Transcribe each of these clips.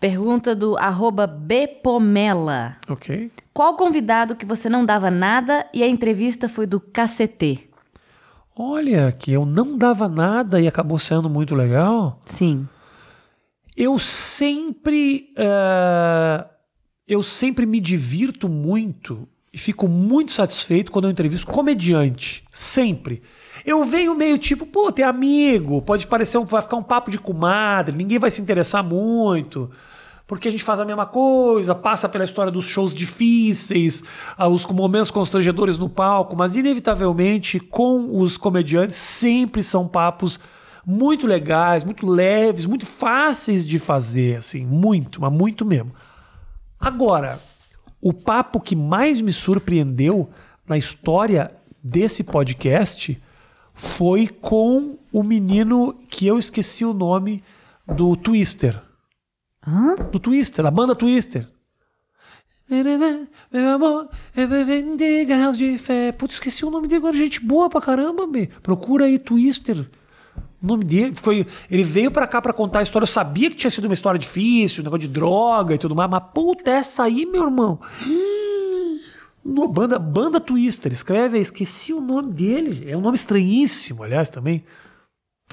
Pergunta do Bepomela. Ok. Qual convidado que você não dava nada e a entrevista foi do KCT? Olha, que eu não dava nada e acabou sendo muito legal. Sim. Eu sempre. Uh, eu sempre me divirto muito e fico muito satisfeito quando eu entrevisto comediante. Sempre. Eu venho meio tipo, pô, tem amigo, pode parecer um, vai ficar um papo de comadre, ninguém vai se interessar muito. Porque a gente faz a mesma coisa, passa pela história dos shows difíceis, ah, os momentos constrangedores no palco, mas inevitavelmente com os comediantes sempre são papos muito legais, muito leves, muito fáceis de fazer, assim, muito, mas muito mesmo. Agora, o papo que mais me surpreendeu na história desse podcast foi com o menino que eu esqueci o nome do Twister. Hã? Do Twister, da banda Twister. Meu amor, de garras de fé. Putz, esqueci o nome dele agora, gente boa pra caramba, me. Procura aí Twister. O nome dele foi. Ele veio para cá para contar a história. Eu sabia que tinha sido uma história difícil, um negócio de droga e tudo mais, mas puta, essa aí, meu irmão. No, banda, banda Twister, escreve aí, esqueci o nome dele. É um nome estranhíssimo, aliás, também.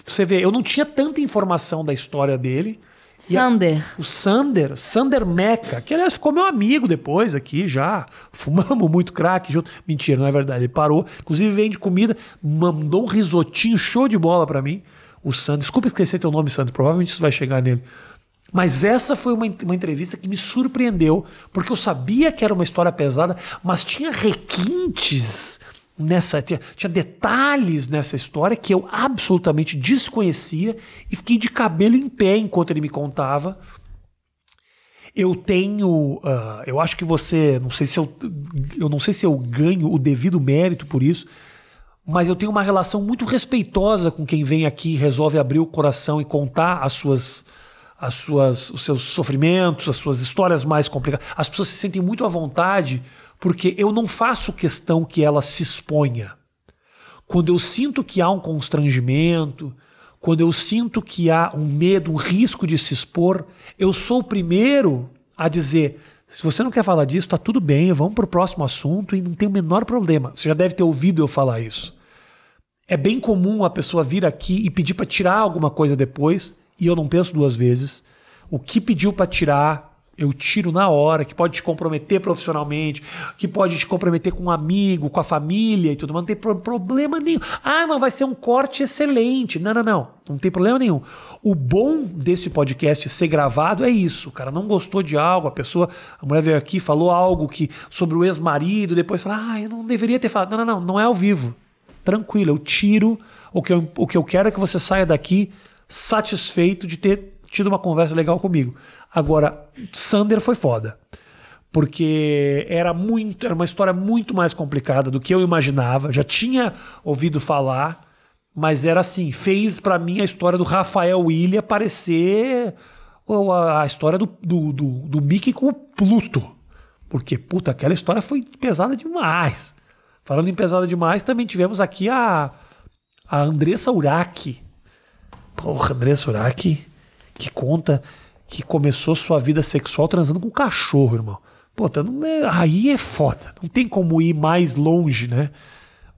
Você vê, eu não tinha tanta informação da história dele. Sander. A, o Sander, Sander Meca, que aliás ficou meu amigo depois aqui já. Fumamos muito crack junto. Mentira, não é verdade. Ele parou. Inclusive vende comida, mandou um risotinho show de bola para mim o Sandro. Desculpa esquecer teu nome, Sandro, provavelmente isso vai chegar nele. Mas essa foi uma, uma entrevista que me surpreendeu, porque eu sabia que era uma história pesada, mas tinha requintes nessa. Tinha, tinha detalhes nessa história que eu absolutamente desconhecia e fiquei de cabelo em pé enquanto ele me contava. Eu tenho. Uh, eu acho que você. Não sei se eu. Eu não sei se eu ganho o devido mérito por isso mas eu tenho uma relação muito respeitosa com quem vem aqui, resolve abrir o coração e contar as suas, as suas, os seus sofrimentos, as suas histórias mais complicadas. As pessoas se sentem muito à vontade porque eu não faço questão que ela se exponha. Quando eu sinto que há um constrangimento, quando eu sinto que há um medo, um risco de se expor, eu sou o primeiro a dizer: se você não quer falar disso, tá tudo bem, vamos para o próximo assunto e não tem o menor problema. Você já deve ter ouvido eu falar isso. É bem comum a pessoa vir aqui e pedir para tirar alguma coisa depois, e eu não penso duas vezes. O que pediu para tirar, eu tiro na hora, que pode te comprometer profissionalmente, que pode te comprometer com um amigo, com a família e tudo mas não tem problema nenhum. Ah, mas vai ser um corte excelente. Não, não, não. Não tem problema nenhum. O bom desse podcast ser gravado é isso. O cara não gostou de algo, a pessoa, a mulher veio aqui, falou algo que sobre o ex-marido, depois fala: "Ah, eu não deveria ter falado". Não, não, não, não é ao vivo tranquilo, eu tiro. O que eu, o que eu quero é que você saia daqui satisfeito de ter tido uma conversa legal comigo. Agora, Sander foi foda. Porque era muito, era uma história muito mais complicada do que eu imaginava. Já tinha ouvido falar, mas era assim, fez para mim a história do Rafael Ilha parecer ou a, a história do, do, do, do Mickey com o Pluto. Porque, puta, aquela história foi pesada demais. Falando em pesada demais, também tivemos aqui a, a Andressa Uraki. Porra, Andressa Uraki, que conta que começou sua vida sexual transando com um cachorro, irmão. Pô, tá aí é foda. Não tem como ir mais longe, né?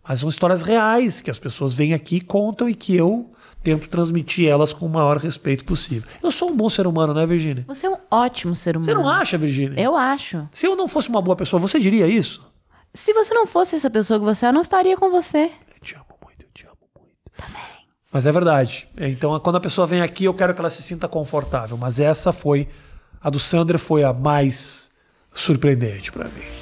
Mas são histórias reais que as pessoas vêm aqui, contam e que eu tento transmitir elas com o maior respeito possível. Eu sou um bom ser humano, né, Virginia? Você é um ótimo ser humano. Você não acha, Virginia? Eu acho. Se eu não fosse uma boa pessoa, você diria isso? Se você não fosse essa pessoa que você é, eu não estaria com você. Eu te amo muito, eu te amo muito. Também. Mas é verdade. Então, quando a pessoa vem aqui, eu quero que ela se sinta confortável. Mas essa foi. A do Sandra foi a mais surpreendente para mim.